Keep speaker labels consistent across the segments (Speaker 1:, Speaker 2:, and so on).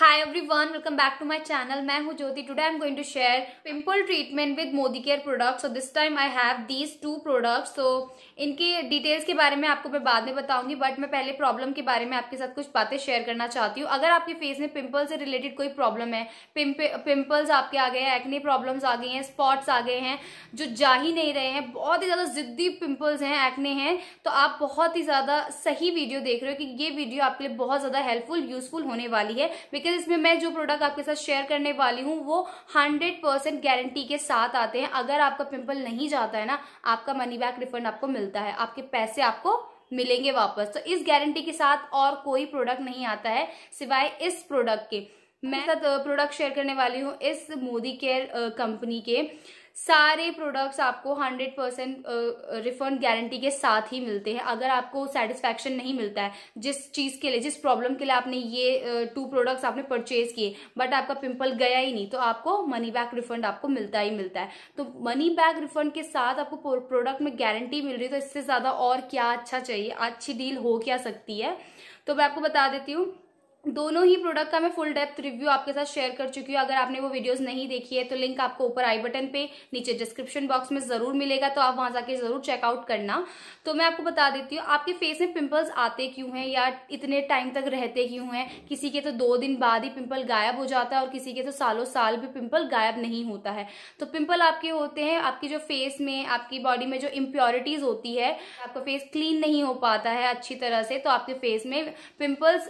Speaker 1: Hi everyone welcome back to my channel मैं हूं Jyoti today I am going to share pimple treatment with Modicare products और this time I have these two products तो इनके details के बारे में आपको मैं बाद में बताऊंगी बट मैं पहले प्रॉब्लम के बारे में आपके साथ कुछ बातें शेयर करना चाहती हूँ अगर आपके फेस में पिम्पल से रिलेटेड कोई प्रॉब्लम है पिंपल्स आपके आ गए हैं एक्ने प्रॉब्लम्स आ गई हैं स्पॉट्स आ गए हैं जो जा ही नहीं रहे हैं बहुत ही ज़्यादा जिद्दी पिंपल्स हैं एक्ने हैं तो आप बहुत ही ज़्यादा सही वीडियो देख रहे हो कि ये वीडियो आपके लिए बहुत ज़्यादा हेल्पफुल यूजफुल होने वाली है बिकॉज बिकॉज इसमें मैं जो प्रोडक्ट आपके साथ शेयर करने वाली हूँ वो हंड्रेड परसेंट गारंटी के साथ आते हैं अगर आपका पिंपल नहीं जाता है ना आपका मनी बैक रिफंड आपको मिलता है आपके पैसे आपको मिलेंगे वापस तो इस गारंटी के साथ और कोई प्रोडक्ट नहीं आता है सिवाय इस प्रोडक्ट के मैं साथ प्रोडक्ट शेयर करने वाली हूँ इस मोदी केयर कंपनी के सारे प्रोडक्ट्स आपको 100 परसेंट रिफंड गारंटी के साथ ही मिलते हैं अगर आपको सेटिस्फेक्शन नहीं मिलता है जिस चीज़ के लिए जिस प्रॉब्लम के लिए आपने ये टू uh, प्रोडक्ट्स आपने परचेज किए बट आपका पिंपल गया ही नहीं तो आपको मनी बैक रिफंड आपको मिलता ही मिलता है तो मनी बैक रिफंड के साथ आपको प्रोडक्ट में गारंटी मिल रही है तो इससे ज़्यादा और क्या अच्छा चाहिए अच्छी डील हो क्या सकती है तो मैं आपको बता देती हूँ दोनों ही प्रोडक्ट का मैं फुल डेप्थ रिव्यू आपके साथ शेयर कर चुकी हूँ अगर आपने वो वीडियोस नहीं देखी है तो लिंक आपको ऊपर आई बटन पे नीचे डिस्क्रिप्शन बॉक्स में जरूर मिलेगा तो आप वहां जाके जरूर चेकआउट करना तो मैं आपको बता देती हूँ आपके फेस में पिंपल्स आते क्यों हैं या इतने टाइम तक रहते क्यों हैं किसी के तो दो दिन बाद ही पिम्पल गायब हो जाता है और किसी के तो सालों साल भी पिंपल गायब नहीं होता है तो पिम्पल आपके होते हैं आपकी जो फेस में आपकी बॉडी में जो इम्प्योरिटीज होती है आपका फेस क्लीन नहीं हो पाता है अच्छी तरह से तो आपके फेस में पिम्पल्स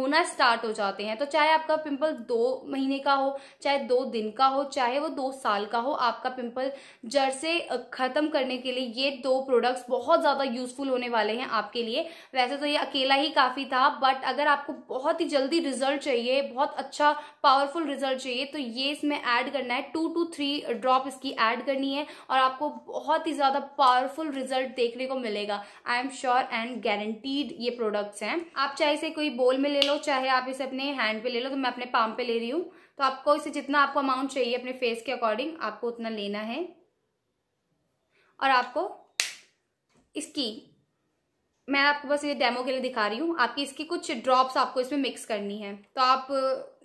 Speaker 1: होना स्टार्ट हो जाते हैं तो चाहे आपका पिंपल दो महीने का हो चाहे दो दिन का हो चाहे वो दो साल का हो आपका पिंपल जड़ से ख़त्म करने के लिए ये दो प्रोडक्ट्स बहुत ज़्यादा यूजफुल होने वाले हैं आपके लिए वैसे तो ये अकेला ही काफ़ी था बट अगर आपको बहुत ही जल्दी रिजल्ट चाहिए बहुत अच्छा पावरफुल रिजल्ट चाहिए तो ये इसमें ऐड करना है टू टू थ्री ड्रॉप इसकी ऐड करनी है और आपको बहुत ही ज़्यादा पावरफुल रिजल्ट देखने को मिलेगा I am sure and guaranteed ये प्रोडक्ट्स हैं आप चाहे इसे कोई बोल में ले लो लो चाहे आप इसे अपने हैंड पे ले लो तो मैं अपने पाम पे ले रही हूँ तो आपको इसे जितना आपको अमाउंट चाहिए अपने फेस के अकॉर्डिंग आपको उतना लेना है और आपको इसकी मैं आपको बस ये डेमो के लिए दिखा रही हूँ आपकी इसकी कुछ ड्रॉप्स आपको इसमें मिक्स करनी है तो आप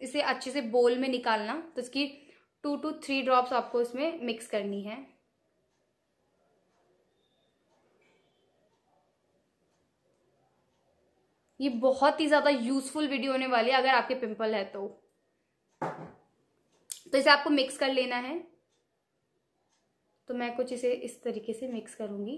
Speaker 1: इसे अच्छे से बोल में निकालना तो इसकी टू टू थ्री ड्रॉप्स आपको इसमें मिक्स करनी है ये बहुत ही ज़्यादा यूजफुल वीडियो होने वाली है अगर आपके पिंपल है तो तो इसे आपको मिक्स कर लेना है तो मैं कुछ इसे इस तरीके से मिक्स करूंगी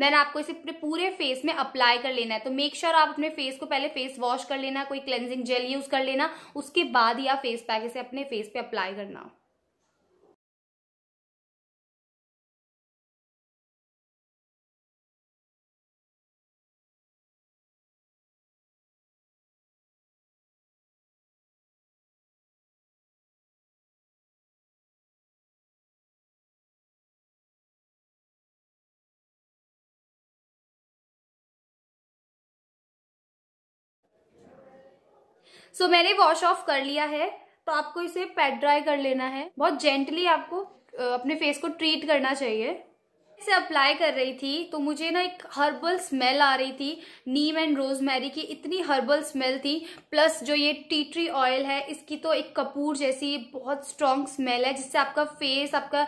Speaker 1: देन आपको इसे अपने पूरे फेस में अप्लाई कर लेना है तो मेक श्योर sure आप अपने फेस को पहले फेस वॉश कर लेना कोई क्लेंजिंग जेल यूज कर लेना उसके बाद ही आप फेस पैक इसे अपने फेस पे अप्लाई करना सो so, मैंने वॉश ऑफ कर लिया है तो आपको इसे पैट ड्राई कर लेना है बहुत जेंटली आपको अपने फेस को ट्रीट करना चाहिए से अप्लाई कर रही थी तो मुझे ना एक हर्बल स्मेल आ रही थी नीम एंड रोजमेरी की इतनी हर्बल स्मेल थी प्लस जो ये टी ट्री ऑयल है इसकी तो एक कपूर जैसी बहुत स्ट्रांग स्मेल है जिससे आपका फेस आपका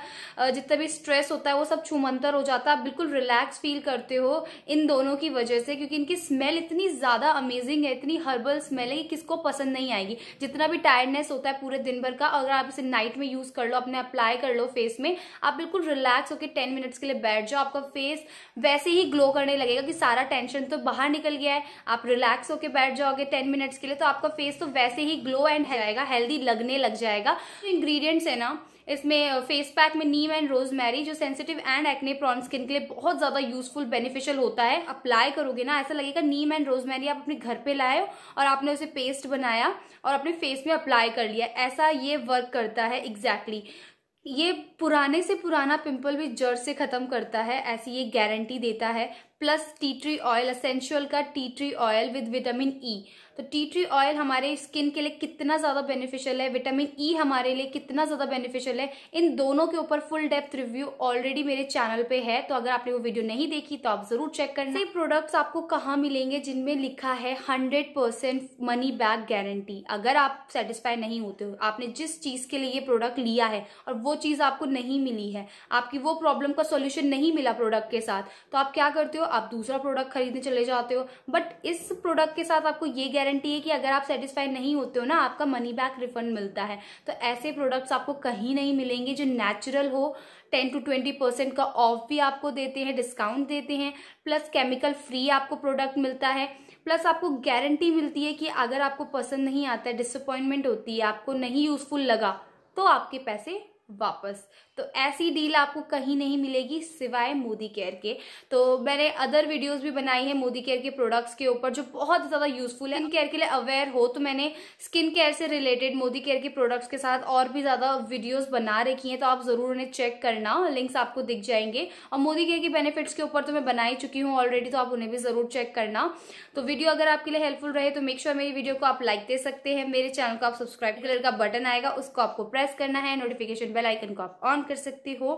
Speaker 1: जितना भी स्ट्रेस होता है वो सब छुमंतर हो जाता है आप बिल्कुल रिलैक्स फील करते हो इन दोनों की वजह से क्योंकि इनकी स्मेल इतनी ज़्यादा अमेजिंग है इतनी हर्बल स्मेल है कि किसको पसंद नहीं आएगी जितना भी टायर्डनेस होता है पूरे दिन भर का अगर आप इसे नाइट में यूज़ कर लो अपने अप्लाई कर लो फेस में आप बिल्कुल रिलैक्स होकर टेन मिनट्स के लिए बैठ जाओ आपका फेस वैसे ही ग्लो करने लगेगा कि सारा टेंशन तो बाहर निकल गया है आप रिलैक्स होकर बैठ जाओगे टेन मिनट्स के लिए तो आपका फेस तो वैसे ही ग्लो एंड जाएगा हेल्दी लगने लग जाएगा इंग्रीडियंट्स है ना इसमें फेस पैक में नीम एंड रोजमेरी जो sensitive and acne prone skin के लिए बहुत ज्यादा यूजफुल बेनिफिशियल होता है अप्लाई करोगे ना ऐसा लगेगा नीम एंड रोजमेरी आप अपने घर पे लाए हो और आपने उसे पेस्ट बनाया और अपने फेस में अप्लाई कर लिया ऐसा ये वर्क करता है एग्जैक्टली exactly. ये पुराने से पुराना पिंपल भी जड़ से ख़त्म करता है ऐसी ये गारंटी देता है plus tea tree oil essential का tea tree oil with vitamin E तो टी ट्री ऑयल हमारे स्किन के लिए कितना ज़्यादा बेनिफिशियल है विटामिन ई e हमारे लिए कितना ज़्यादा बेनिफिशियल है इन दोनों के ऊपर फुल डेप्थ रिव्यू ऑलरेडी मेरे चैनल पे है तो अगर आपने वो वीडियो नहीं देखी तो आप ज़रूर चेक करना ये प्रोडक्ट्स आपको कहाँ मिलेंगे जिनमें लिखा है hundred percent money back guarantee अगर आप सेटिस्फाई नहीं होते हो आपने जिस चीज़ के लिए ये प्रोडक्ट लिया है और वो चीज़ आपको नहीं मिली है आपकी वो प्रॉब्लम का सोल्यूशन नहीं मिला प्रोडक्ट के साथ तो आप क्या करते हो आप दूसरा प्रोडक्ट खरीदने चले जाते हो बट इस प्रोडक्ट के साथ आपको ये गारंटी है कि अगर आप सेटिस्फाई नहीं होते हो ना आपका मनी बैक रिफंड मिलता है तो ऐसे प्रोडक्ट्स आपको कहीं नहीं मिलेंगे जो नेचुरल हो टेन टू ट्वेंटी परसेंट का ऑफ भी आपको देते हैं डिस्काउंट देते हैं प्लस केमिकल फ्री आपको प्रोडक्ट मिलता है प्लस आपको गारंटी मिलती है कि अगर आपको पसंद नहीं आता है डिसअपॉइंटमेंट होती है आपको नहीं यूजफुल लगा तो आपके पैसे वापस तो ऐसी डील आपको कहीं नहीं मिलेगी सिवाय मोदी केयर के तो मैंने अदर वीडियोस भी बनाई है मोदी केयर के प्रोडक्ट्स के ऊपर जो बहुत ज़्यादा यूजफुल है स्किन केयर के लिए अवेयर हो तो मैंने स्किन केयर से रिलेटेड मोदी केयर के प्रोडक्ट्स के साथ और भी ज़्यादा वीडियोस बना रखी हैं तो आप ज़रूर उन्हें चेक करना लिंक्स आपको दिख जाएंगे और मोदी केयर के बेनिफिट्स के ऊपर तो मैं बना ही चुकी हूँ ऑलरेडी तो आप उन्हें भी ज़रूर चेक करना तो वीडियो अगर आपके लिए हेल्पफुल रहे तो मेक श्योर मेरी वीडियो को आप लाइक दे सकते हैं मेरे चैनल को आप सब्सक्राइब कलर का बटन आएगा उसको आपको प्रेस करना है नोटिफिकेशन बेल आइकन को आप ऑन कर सकते हो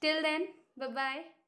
Speaker 1: टिल देन बाय